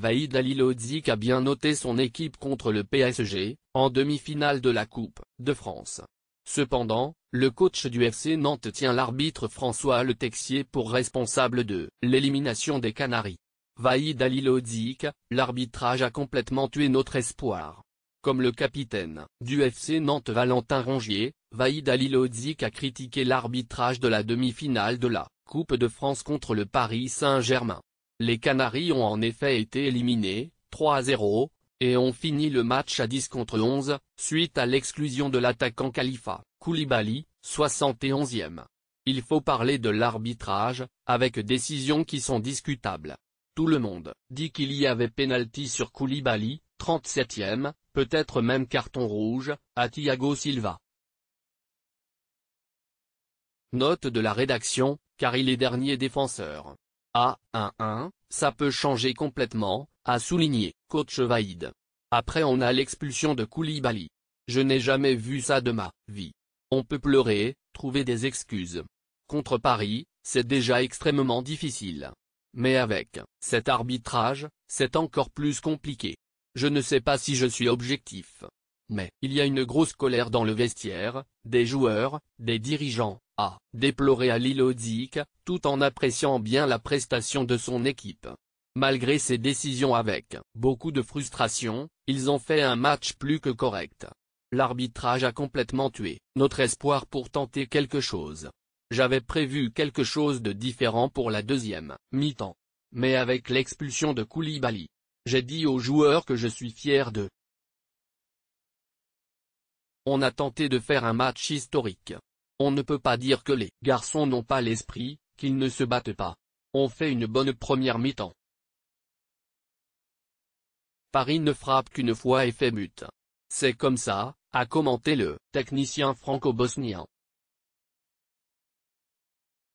Vaïd Alilodzic a bien noté son équipe contre le PSG, en demi-finale de la Coupe de France. Cependant, le coach du FC Nantes tient l'arbitre François Le Texier pour responsable de l'élimination des Canaries. Vaïd Alilodzic, l'arbitrage a complètement tué notre espoir. Comme le capitaine du FC Nantes Valentin Rongier, Vaïd Alilodzic a critiqué l'arbitrage de la demi-finale de la Coupe de France contre le Paris Saint-Germain. Les Canaries ont en effet été éliminés, 3 0, et ont fini le match à 10 contre 11, suite à l'exclusion de l'attaquant Khalifa Koulibaly, 71e. Il faut parler de l'arbitrage, avec décisions qui sont discutables. Tout le monde dit qu'il y avait pénalty sur Koulibaly, 37e, peut-être même carton rouge, à Thiago Silva. Note de la rédaction, car il est dernier défenseur. A 11 ça peut changer complètement, a souligné coach Vaïd. Après on a l'expulsion de Koulibaly. Je n'ai jamais vu ça de ma vie. On peut pleurer, trouver des excuses. Contre Paris, c'est déjà extrêmement difficile. Mais avec cet arbitrage, c'est encore plus compliqué. Je ne sais pas si je suis objectif. Mais il y a une grosse colère dans le vestiaire, des joueurs, des dirigeants, déploré à Zik tout en appréciant bien la prestation de son équipe. Malgré ses décisions avec beaucoup de frustration, ils ont fait un match plus que correct. L'arbitrage a complètement tué notre espoir pour tenter quelque chose. J'avais prévu quelque chose de différent pour la deuxième mi-temps. Mais avec l'expulsion de Koulibaly, j'ai dit aux joueurs que je suis fier d'eux. On a tenté de faire un match historique. On ne peut pas dire que les garçons n'ont pas l'esprit, qu'ils ne se battent pas. On fait une bonne première mi-temps. Paris ne frappe qu'une fois et fait but. C'est comme ça, a commenté le technicien franco-bosnien.